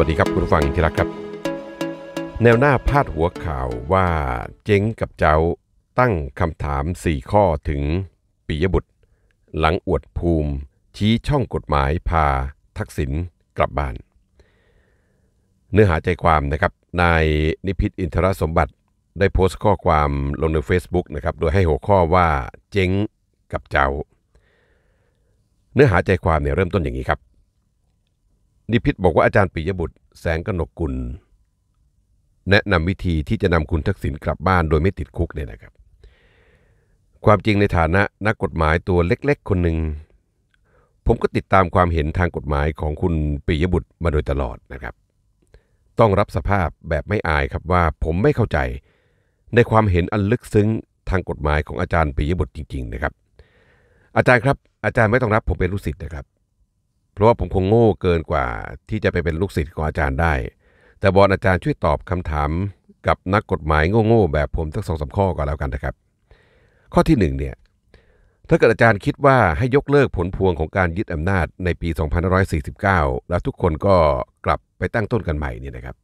วัสดีครับคุณฟังที่รักครับ แนวหน้าพาดหัวข่าวว่าเจ๊งกับเจ้า ตั้งคำถาม 4 ข้อถึงปิยบุตร หลังอวดภูมิ ชี้ช่องกฎหมายพาทักษิณกลับบ้าน เนื้อหาใจความนะครับนายนิพิษอินทรสมบัติ ได้โพสต์ข้อความลงใน Facebook นะครับโดยให้หัวข้อว่าเจ๊งกับเจ้า เนื้อหาใจความเนี่ยเริ่มต้นอย่างนี้ครับนิพิษบอกว่าอาจารย์ปิยบุตรแสงกนกกุลแนะนำวิธีที่จะนำคุณทักษิณกลับบ้านโดยไม่ติดคุกเนี่ยนะครับ ความจริงในฐานะนักกฎหมายตัวเล็กๆ คนหนึ่ง ผมก็ติดตามความเห็นทางกฎหมายของคุณปิยบุตรมาโดยตลอดนะครับ ต้องรับสภาพแบบไม่อายครับว่าผมไม่เข้าใจในความเห็นอันลึกซึ้งทางกฎหมายของอาจารย์ปิยบุตรจริงๆนะครับ อาจารย์ครับอาจารย์ไม่ต้องรับ ผมเป็นลูกศิษย์นะครับเพราะว่าผมคงโง่เกินกว่าที่จะไปเป็นลูกศิษย์ของอาจารย์ได้ แต่บอลอาจารย์ช่วยตอบคำถามกับนักกฎหมายโง่ ๆ แบบผมสักสองสาข้อก่อนแล้วกันนะครับ ข้อที่1เนี่ยถ้าเกิดอาจารย์คิดว่าให้ยกเลิกผลพวงของการยึดอำนาจในปี2549 แล้วทุกคนก็กลับไปตั้งต้นกันใหม่เนี่ยนะครับ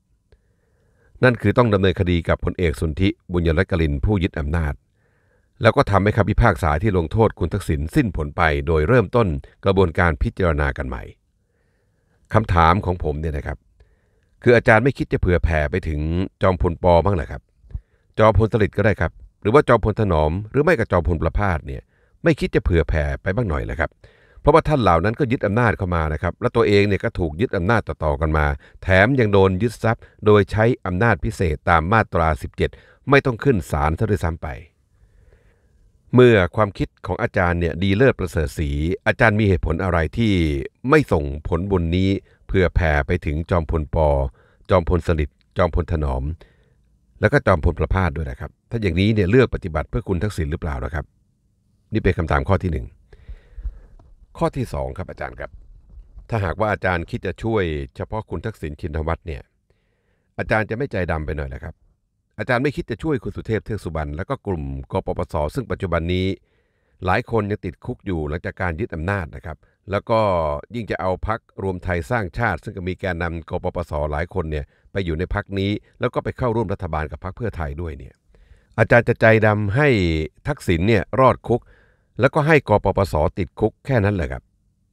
นั่นคือต้องดำเนินคดีกับพลเอกสุนธิบุญยรัตกลินผู้ยึดอำนาจแล้วก็ทำให้คำพิพากษาที่ลงโทษคุณทักษิณสิ้นผลไปโดยเริ่มต้นกระบวนการพิจารณากันใหม่ คำถามของผมเนี่ยนะครับ คืออาจารย์ไม่คิดจะเผื่อแผ่ไปถึงจอมพลปอบ้างเหรอครับ จอมพลสลิด์ก็ได้ครับ หรือว่าจอมพลถนอมหรือไม่กับจอมพลประพาสเนี่ยไม่คิดจะเผื่อแผ่ไปบ้างหน่อยเหรอครับ เพราะว่าท่านเหล่านั้นก็ยึดอำนาจเข้ามานะครับ และตัวเองเนี่ยก็ถูกยึดอำนาจต่อๆกันมา แถมยังโดนยึดทรัพย์ โดยใช้อำนาจพิเศษตามมาตรา 17 ไม่ต้องขึ้นศาลซะด้วยซ้ำไปเมื่อความคิดของอาจารย์เนี่ยดีเลิศประเสริฐศรีอาจารย์มีเหตุผลอะไรที่ไม่ส่งผลบุญนี้เพื่อแผ่ไปถึงจอมพลปอจอมพลสนิทจอมพลถนอม แล้วก็จอมพลประพาสด้วยนะครับ ถ้าอย่างนี้เนี่ยเลือกปฏิบัติเพื่อคุณทักษิณหรือเปล่านะครับ นี่เป็นคำถามข้อที่1 ข้อที่ 2 ครับอาจารย์ครับ ถ้าหากว่าอาจารย์คิดจะช่วยเฉพาะคุณทักษิณชินวัตรเนี่ยอาจารย์จะไม่ใจดำไปหน่อยนะครับอาจารย์ไม่คิดจะช่วยคุณสุเทพเทือกสุบรรณและก็กลุ่มกปปส ซึ่งปัจจุบันนี้หลายคนยังติดคุกอยู่หลังจากการยึดอำนาจนะครับ แล้วก็ยิ่งจะเอาพักรวมไทยสร้างชาติ ซึ่งก็มีแกนนำกปปส หลายคนเนี่ยไปอยู่ในพักนี้ แล้วก็ไปเข้าร่วมรัฐบาลกับพักเพื่อไทยด้วยเนี่ย อาจารย์จะใจดำให้ทักษิณเนี่ยรอดคุก แล้วก็ให้กปปส ติดคุกแค่นั้นเหรอครับ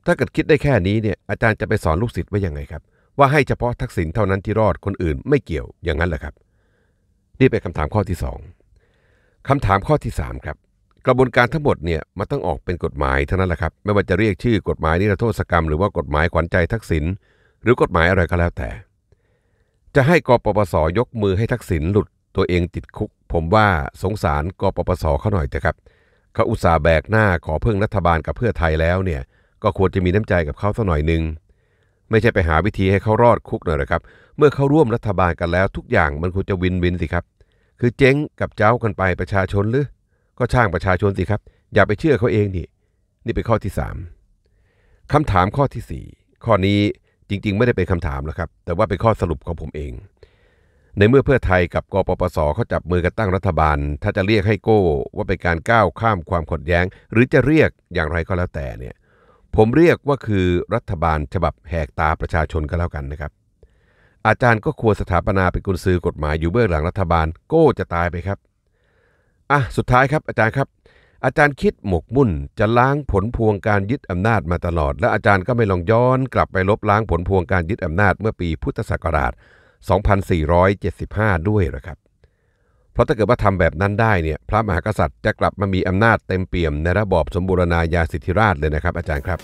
ถ้าเกิดคิดได้แค่นี้เนี่ยอาจารย์จะไปสอนลูกศิษย์ว่ายังไงครับ ว่าให้เฉพาะทักษิณเท่านั้นที่รอดคนอื่นไม่เกี่ยวอย่างนั้นเหรอครับนี่เป็นคำถามข้อที่ 2คำถามข้อที่3ครับ กระบวนการทั้งหมดเนี่ยมันต้องออกเป็นกฎหมายเท่านั้นแหละครับ ไม่ว่าจะเรียกชื่อกฎหมายนิรโทษกรรมหรือว่ากฎหมายขวัญใจทักษิณหรือกฎหมายอะไรก็แล้วแต่ จะให้กปปส ยกมือให้ทักษิณหลุดตัวเองติดคุก ผมว่าสงสารกปปสเขาหน่อยเถอะครับ เขาอุตส่าห์แบกหน้าขอเพิ่งรัฐบาลกับเพื่อไทยแล้วเนี่ยก็ควรจะมีน้ำใจกับเขาสักหน่อยหนึ่งไม่ใช่ ไปหาวิธีให้เขารอดคุกหน่อยนะครับ เมื่อเขาร่วมรัฐบาลกันแล้ว ทุกอย่างมันควรจะวินวินสิครับ คือเจ๊งกับเจ้ากันไปประชาชนหรือ ก็ช่างประชาชนสิครับ อย่าไปเชื่อเขาเองนี่นี่เป็นข้อที่ 3 คำถามข้อที่ 4 ข้อนี้จริงๆ ไม่ได้เป็นคำถามหรอกครับ แต่ว่าเป็นข้อสรุปของผมเอง ในเมื่อเพื่อไทยกับกปปสเขาจับมือกันตั้งรัฐบาล ถ้าจะเรียกให้โก้ ว่าเป็นการก้าวข้ามความขัดแย้งหรือจะเรียกอย่างไรก็แล้วแต่เนี่ยผมเรียกว่าคือรัฐบาลฉบับแหกตาประชาชนก็แล้วกันนะครับ อาจารย์ก็ควรสถาปนาเป็นกุญซือกฎหมายอยู่เบื้องหลังรัฐบาลโก้จะตายไปครับอ่ะสุดท้ายครับอาจารย์ครับ อาจารย์คิดหมกมุ่นจะล้างผลพวงการยึดอำนาจมาตลอด และอาจารย์ก็ไม่ลองย้อนกลับไปลบล้างผลพวงการยึดอำนาจเมื่อปีพุทธศักราช 2475 ด้วยหรอครับราะถ้าเกิดว่าทำแบบนั้นได้เนี่ยพระมหากษัตริย์จะกลับมามีอำนาจเต็มเปี่ยมในระบอบสมบูรณาญาสิทธิราชเลยนะครับอาจารย์ครับ